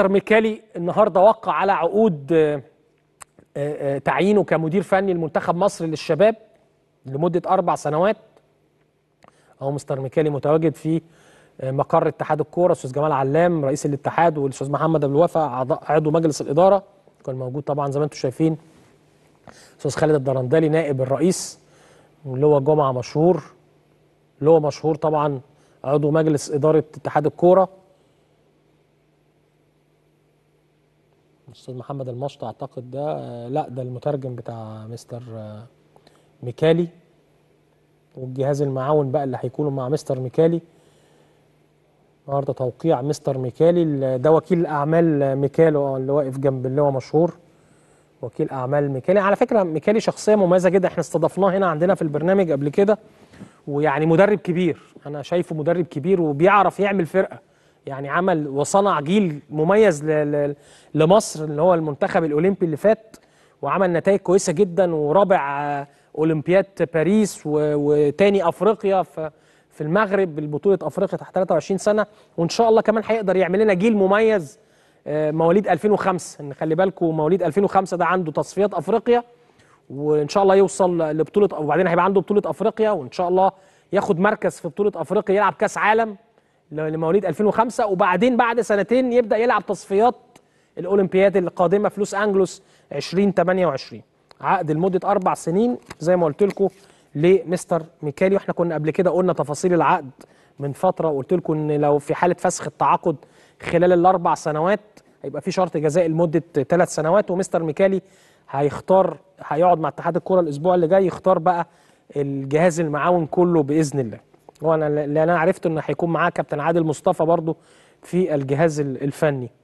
مستر ميكالي النهارده وقع على عقود آه، آه، آه، تعيينه كمدير فني لمنتخب مصر للشباب لمده اربع سنوات اهو مستر ميكالي متواجد في مقر اتحاد الكوره استاذ جمال علام رئيس الاتحاد والاستاذ محمد ابو الوفا عضو مجلس الاداره كان موجود طبعا زي ما انتم شايفين استاذ خالد الدرندلي نائب الرئيس اللي هو جمعه مشهور اللي هو مشهور طبعا عضو مجلس اداره اتحاد الكوره الاستاذ محمد المشط اعتقد ده آه، لا ده المترجم بتاع مستر آه، ميكالي والجهاز المعاون بقى اللي هيكونوا مع مستر ميكالي النهارده توقيع مستر ميكالي ده وكيل اعمال ميكالو آه، اللي واقف جنب اللي هو مشهور وكيل اعمال ميكالي على فكره ميكالي شخصيه مميزه جدا احنا استضفناه هنا عندنا في البرنامج قبل كده ويعني مدرب كبير انا شايفه مدرب كبير وبيعرف يعمل فرقه يعني عمل وصنع جيل مميز لمصر اللي هو المنتخب الاولمبي اللي فات وعمل نتائج كويسه جدا ورابع آه، اولمبياد باريس وتاني افريقيا في المغرب بطوله افريقيا تحت 23 سنه وان شاء الله كمان هيقدر يعمل لنا جيل مميز آه، مواليد 2005 ان يعني خلي بالكم مواليد 2005 ده عنده تصفيات افريقيا وان شاء الله يوصل لبطوله وبعدين هيبقى عنده بطوله افريقيا وان شاء الله ياخد مركز في بطوله افريقيا يلعب كاس عالم لمواليد 2005 وبعدين بعد سنتين يبدا يلعب تصفيات الاولمبياد القادمه في لوس انجلوس 2028 عقد لمده اربع سنين زي ما قلت لكم لمستر ميكالي واحنا كنا قبل كده قلنا تفاصيل العقد من فتره وقلت لكم ان لو في حاله فسخ التعاقد خلال الاربع سنوات هيبقى في شرط جزائي لمده ثلاث سنوات ومستر ميكالي هيختار هيقعد مع اتحاد الكره الاسبوع اللي جاي يختار بقى الجهاز المعاون كله باذن الله وانا اللي انا عرفت انه هيكون معاه كابتن عادل مصطفى برضو في الجهاز الفني